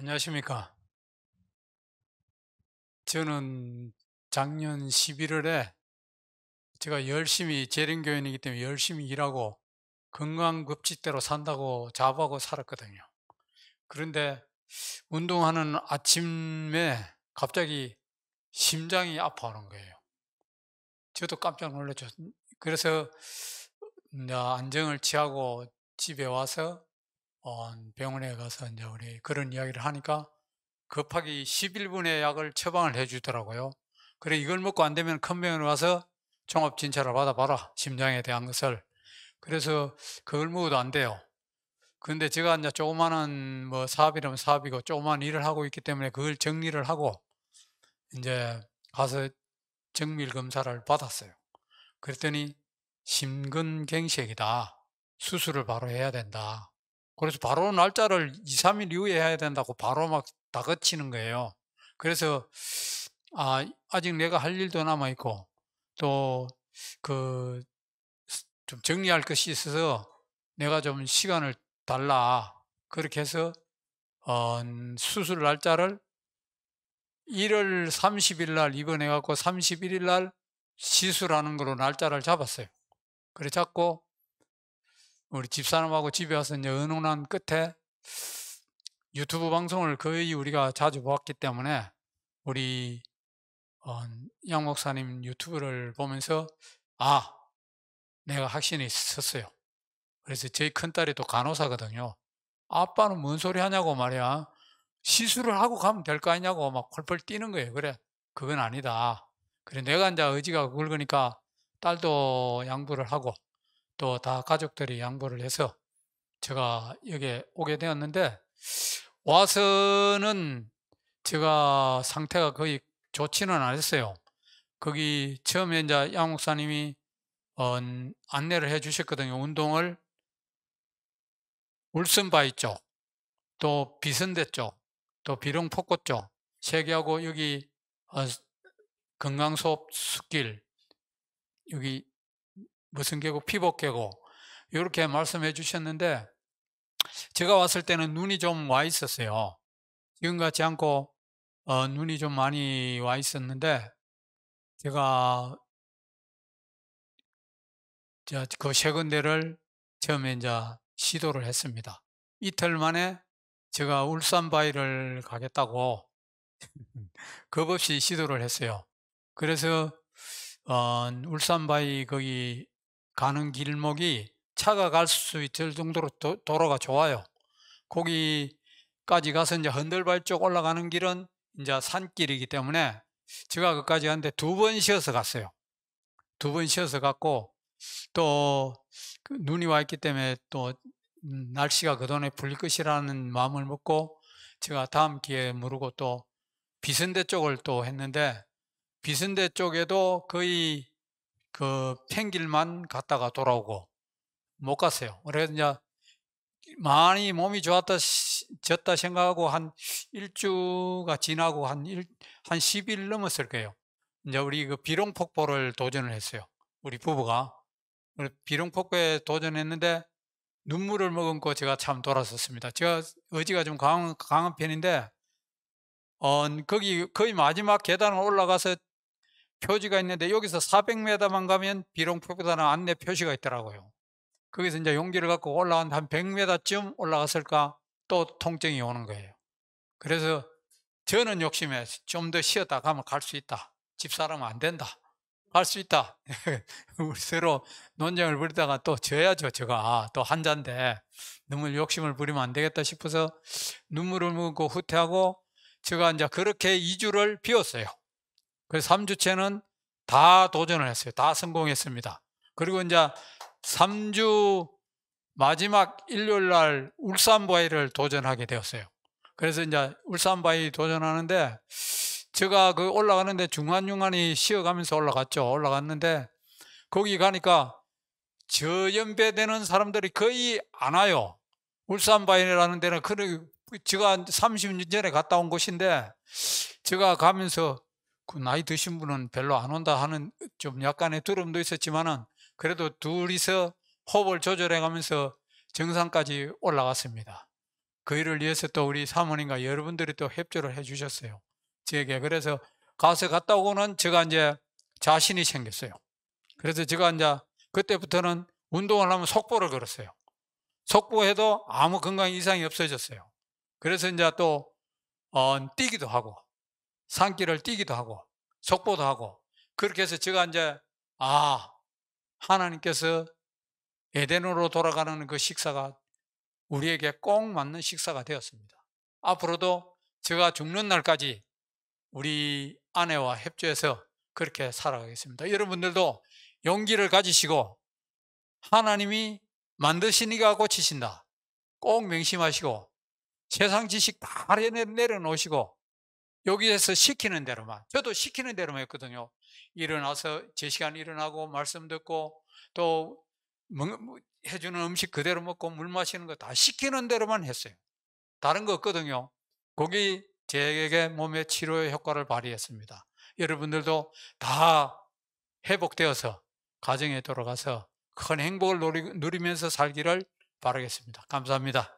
안녕하십니까. 저는 작년 11월에 제가 열심히 재림교인이기 때문에 열심히 일하고 건강급식대로 산다고 자부하고 살았거든요. 그런데 운동하는 아침에 갑자기 심장이 아파하는 거예요. 저도 깜짝 놀랐죠. 그래서 음, 안정을 취하고 집에 와서 병원에 가서 이제 우리 그런 이야기를 하니까 급하게 11분의 약을 처방을 해주더라고요. 그래 이걸 먹고 안 되면 큰 병원에 와서 종합 진찰을 받아봐라 심장에 대한 것을. 그래서 그걸 먹어도 안 돼요. 근데 제가 이제 조그마한 뭐 사업이라면 사업이고 조그마한 일을 하고 있기 때문에 그걸 정리를 하고 이제 가서 정밀 검사를 받았어요. 그랬더니 심근경색이다. 수술을 바로 해야 된다. 그래서 바로 날짜를 2, 3일 이후에 해야 된다고 바로 막 다그치는 거예요. 그래서 아, 아직 내가 할 일도 남아 있고 또그좀 정리할 것이 있어서 내가 좀 시간을 달라 그렇게 해서 어, 수술 날짜를 1월 30일 날 입원해 갖고 31일 날 시술하는 걸로 날짜를 잡았어요. 그래 잡고 우리 집사람하고 집에 와서 이제 의논한 끝에 유튜브 방송을 거의 우리가 자주 보았기 때문에 우리 어, 양 목사님 유튜브를 보면서 아 내가 확신이 있었어요 그래서 저희 큰딸이 또 간호사거든요 아빠는 뭔 소리 하냐고 말이야 시술을 하고 가면 될 거 아니냐고 막 펄펄 뛰는 거예요 그래 그건 아니다 그래 내가 이제 의지가 굵으니까 딸도 양보를 하고 또다 가족들이 양보를 해서 제가 여기에 오게 되었는데 와서는 제가 상태가 거의 좋지는 않았어요. 거기 처음에 이제 양 목사님이 어, 안내를 해 주셨거든요. 운동을 울산바위 쪽, 또 비선대 쪽, 또 비룡폭고 쪽, 세계하고 여기 어, 강소 숲길, 여기 무슨 계곡? 피복 계곡. 이렇게 말씀해 주셨는데 제가 왔을 때는 눈이 좀 와 있었어요. 지금 같지 않고 어, 눈이 좀 많이 와 있었는데 제가 그 세 군데를 처음에 이제 시도를 했습니다. 이틀 만에 제가 울산 바위를 가겠다고 겁없이 시도를 했어요. 그래서 어, 울산 바위 거기 가는 길목이 차가 갈 수 있을 정도로 도, 로가 좋아요. 거기까지 가서 이제 흔들발 쪽 올라가는 길은 이제 산길이기 때문에 제가 그까지 갔는데 두 번 쉬어서 갔어요. 두 번 쉬어서 갔고 또 그 눈이 와 있기 때문에 또 음, 날씨가 그동안에 불릴 것이라는 마음을 먹고 제가 다음 기회에 모르고 또 비선대 쪽을 또 했는데 비선대 쪽에도 거의 그 팽길만 갔다가 돌아오고 못 갔어요. 그래서 이제 많이 몸이 좋았다, 졌다 생각하고 한 일주가 지나고 한, 일, 한 10일 넘었을 거예요. 이제 우리 그 비룡폭포를 도전을 했어요. 우리 부부가. 비룡폭포에 도전했는데 눈물을 머금고 제가 참 돌아섰습니다. 제가 의지가 좀 강, 강한 편인데, 어, 거기 거의 마지막 계단을 올라가서 표지가 있는데 여기서 400m만 가면 비룡표보다는 안내 표시가 있더라고요. 거기서 이제 용기를 갖고 올라간한 100m쯤 올라갔을까 또 통증이 오는 거예요. 그래서 저는 욕심에 좀 더 쉬었다 가면 갈 수 있다. 집사람은 안 된다. 갈 수 있다. 우리 서로 논쟁을 부리다가 또 져야죠. 제가 아, 또 한잔데 너무 욕심을 부리면 안 되겠다 싶어서 눈물을 묻고 후퇴하고 제가 이제 그렇게 2주를 비웠어요. 그래서 3주째는 다 도전을 했어요. 다 성공했습니다. 그리고 이제 3주 마지막 일요일 날 울산바위를 도전하게 되었어요. 그래서 이제 울산바위 도전하는데 제가 그 올라가는데 중간중간이 쉬어가면서 올라갔죠. 올라갔는데 거기 가니까 저연배되는 사람들이 거의 안 와요. 울산바위라는 데는 그 제가 30년 전에 갔다 온 곳인데 제가 가면서 그 나이 드신 분은 별로 안 온다 하는 좀 약간의 두름도 있었지만은 그래도 둘이서 호흡을 조절해 가면서 정상까지 올라갔습니다. 그 일을 위해서 또 우리 사모님과 여러분들이 또 협조를 해 주셨어요. 제게 그래서 가서 갔다 오고는 제가 이제 자신이 생겼어요. 그래서 제가 이제 그때부터는 운동을 하면 속보를 걸었어요. 속보해도 아무 건강 이상이 없어졌어요. 그래서 이제 또 어, 뛰기도 하고 산길을 뛰기도 하고 속보도 하고 그렇게 해서 제가 이제 아 하나님께서 에덴으로 돌아가는 그 식사가 우리에게 꼭 맞는 식사가 되었습니다. 앞으로도 제가 죽는 날까지 우리 아내와 협조해서 그렇게 살아가겠습니다. 여러분들도 용기를 가지시고 하나님이 만드시니가 고치신다. 꼭 명심하시고 세상 지식 다 내려놓으시고 여기에서 시키는 대로만 저도 시키는 대로만 했거든요 일어나서 제 시간 일어나고 말씀 듣고 또 뭐 해주는 음식 그대로 먹고 물 마시는 거 다 시키는 대로만 했어요 다른 거 없거든요 거기 제게 에 몸의 치료의 효과를 발휘했습니다 여러분들도 다 회복되어서 가정에 돌아가서 큰 행복을 누리면서 살기를 바라겠습니다 감사합니다